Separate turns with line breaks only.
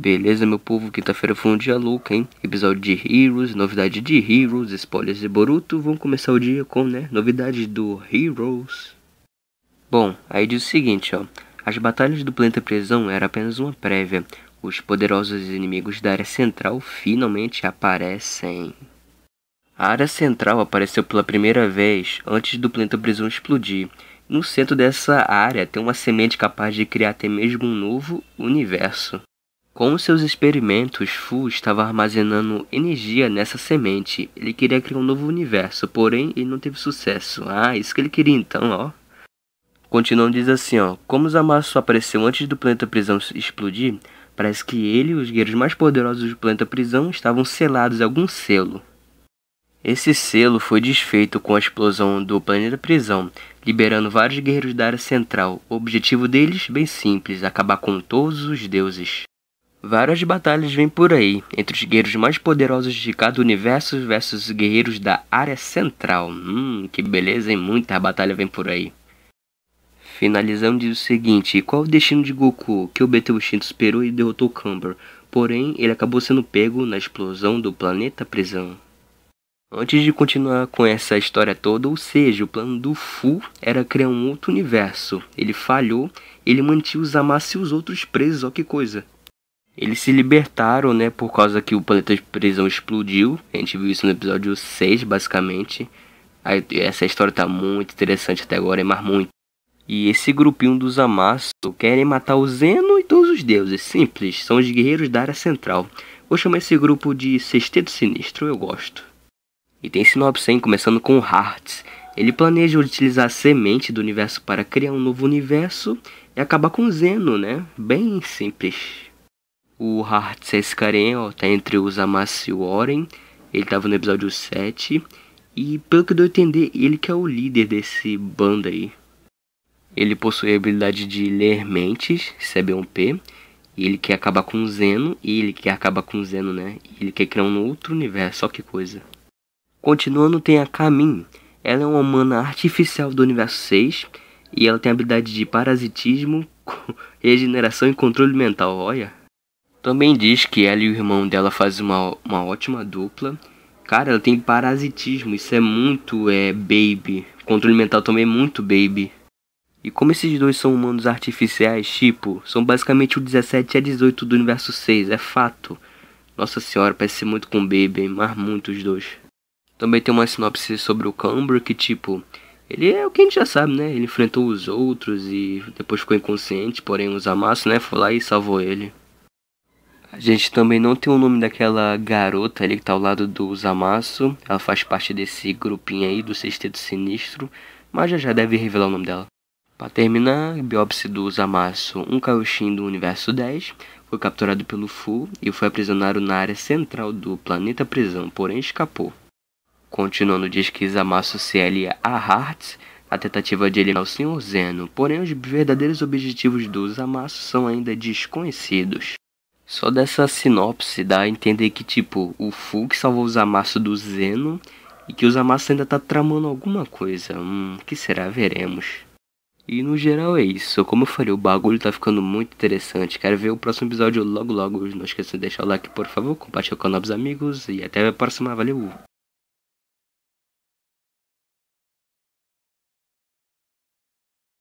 Beleza, meu povo? Quinta-feira foi um dia louco, hein? Episódio de Heroes, novidade de Heroes, spoilers de Boruto. Vamos começar o dia com, né? Novidades do Heroes. Bom, aí diz o seguinte, ó. As batalhas do planeta prisão era apenas uma prévia. Os poderosos inimigos da área central finalmente aparecem. A área central apareceu pela primeira vez antes do planeta prisão explodir. No centro dessa área tem uma semente capaz de criar até mesmo um novo universo. Com seus experimentos, Fu estava armazenando energia nessa semente. Ele queria criar um novo universo, porém ele não teve sucesso. Ah, isso que ele queria então, ó. Continuando diz assim, ó. Como Zamasu apareceu antes do planeta prisão explodir, parece que ele e os guerreiros mais poderosos do planeta prisão estavam selados em algum selo. Esse selo foi desfeito com a explosão do planeta prisão, liberando vários guerreiros da área central. O objetivo deles, bem simples, acabar com todos os deuses. Várias batalhas vêm por aí, entre os guerreiros mais poderosos de cada universo versus os guerreiros da área central. Hum, que beleza, hein? Muita batalha vem por aí. Finalizando diz o seguinte, qual o destino de Goku, que obteve o instinto superou e derrotou Cumber, porém ele acabou sendo pego na explosão do planeta prisão. Antes de continuar com essa história toda, ou seja, o plano do Fu era criar um outro universo. Ele falhou, ele mantinha os Amas e os outros presos, ó que coisa. Eles se libertaram, né, por causa que o planeta de prisão explodiu. A gente viu isso no episódio 6, basicamente. Essa história tá muito interessante até agora, é muito. E esse grupinho dos Amasso querem matar o Zeno e todos os deuses. Simples, são os guerreiros da área central. Vou chamar esse grupo de Sexteto Sinistro, eu gosto. E tem sinopse, hein, começando com Hearts. Ele planeja utilizar a semente do universo para criar um novo universo e acabar com o Zeno, né? Bem simples. O Hart Seskaren, ó, tá entre os Amassi e o Ele tava no episódio 7. E pelo que eu dou a entender, ele que é o líder desse bando aí. Ele possui a habilidade de ler mentes, cb 1 p E ele quer acabar com o Zeno, e ele quer acabar com o Zeno, né? ele quer criar um outro universo, só que coisa. Continuando, tem a Kamin. Ela é uma humana artificial do universo 6 e ela tem a habilidade de parasitismo, regeneração e controle mental, olha. Também diz que ela e o irmão dela fazem uma, uma ótima dupla. Cara, ela tem parasitismo, isso é muito é, baby. Controle mental também é muito baby. E como esses dois são humanos artificiais, tipo, são basicamente o 17 e a 18 do universo 6, é fato. Nossa senhora, parece muito com Baby, mas muito os dois. Também tem uma sinopse sobre o Cambro, que tipo, ele é o que a gente já sabe, né? Ele enfrentou os outros e depois ficou inconsciente, porém os amassos, né? Foi lá e salvou ele. A gente também não tem o nome daquela garota ali que tá ao lado do Zamasu. Ela faz parte desse grupinho aí do Sexteto Sinistro, mas já já deve revelar o nome dela. Para terminar, biópsia do Zamasu, um Kaioshin do Universo 10, foi capturado pelo Fu e foi aprisionado na área central do planeta prisão, porém escapou. Continuando, diz que Zamasu se alia a Hartz, a tentativa de eliminar o Sr. Zeno, porém os verdadeiros objetivos do Zamasu são ainda desconhecidos. Só dessa sinopse dá a entender que, tipo, o Fulk salvou os amassos do Zeno e que os amassos ainda tá tramando alguma coisa. Hum, que será? Veremos. E no geral é isso. Como eu falei, o bagulho tá ficando muito interessante. Quero ver o próximo episódio logo logo. Não esqueça de deixar o like, por favor. Compartilha com novos amigos. E até a próxima. Valeu!